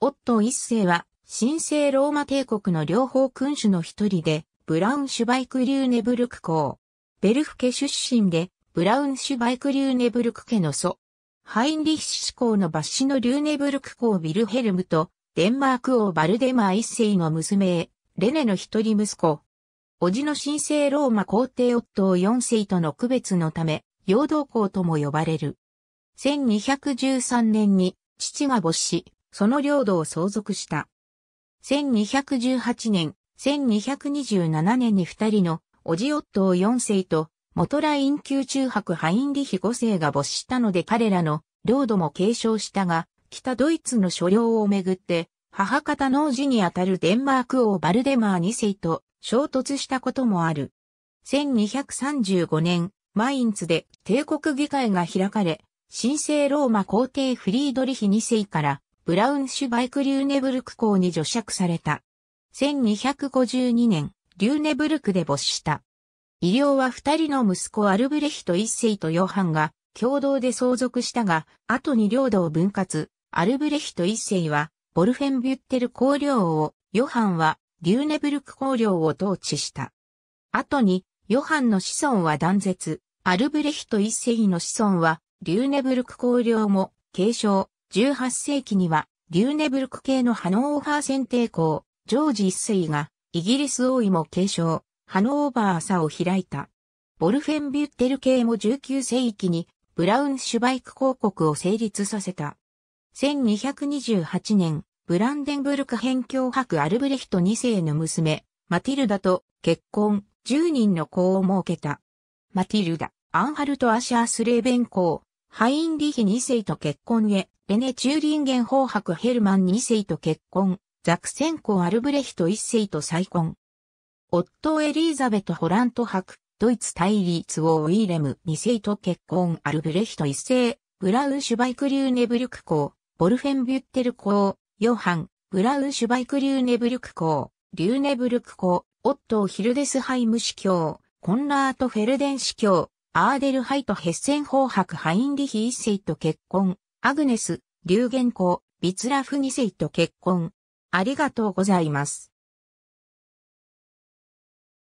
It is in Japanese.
オットー一世は、神聖ローマ帝国の両方君主の一人で、ブラウンシュバイクリューネブルク公。ベルフ家出身で、ブラウンシュバイクリューネブルク家の祖。ハインリッシュ公の抜ッのリューネブルク公ビルヘルムと、デンマーク王バルデマー一世の娘、レネの一人息子。叔父の神聖ローマ皇帝オットー世との区別のため、陽道公とも呼ばれる。1213年に、父が没し、その領土を相続した。1218年、1227年に二人のオジオットを4世と元来院級中白ハインリヒ5世が没したので彼らの領土も継承したが、北ドイツの所領をめぐって、母方の氏にあたるデンマーク王バルデマー2世と衝突したこともある。1235年、マインツで帝国議会が開かれ、神聖ローマ皇帝フリードリヒ2世からブラウンシュバイク・リューネブルク校に除釈された。1252年、リューネブルクで没した。医療は二人の息子アルブレヒト一世とヨハンが共同で相続したが、後に領土を分割、アルブレヒト一世は、ボルフェンビュッテル公領を、ヨハンは、リューネブルク公領を統治した。後に、ヨハンの子孫は断絶、アルブレヒト一世の子孫は、リューネブルク公領も継承、18世紀には、リューネブルク系のハノーファー選定校、ジョージ一世が、イギリス王位も継承、ハノーバー朝を開いた。ボルフェンビュッテル系も19世紀に、ブラウンシュバイク公国を成立させた。1228年、ブランデンブルク辺境博アルブレヒト2世の娘、マティルダと結婚、10人の子を設けた。マティルダ、アンハルト・アシャースレーベン公、ハインリヒ2世と結婚へ、ベネチューリンゲン法ク・ヘルマン2世と結婚、ザクセンコ・アルブレヒト1世と再婚。夫エリーザベト・ホラント博、ドイツ対立王ウィーレム2世と結婚、アルブレヒト1世、ブラウシュバイクリューネブリュク公、ボルフェンビュッテル公、ヨハン、ブラウシュバイクリューネブリュク公、リューネブリュク公、オットー・ヒルデスハイム司教、コンラート・フェルデン司教、アーデルハイト・ヘッセンハク・ハインリヒ1世と結婚、アグネス、流言公、ビツラフ2世と結婚。ありがとうございます。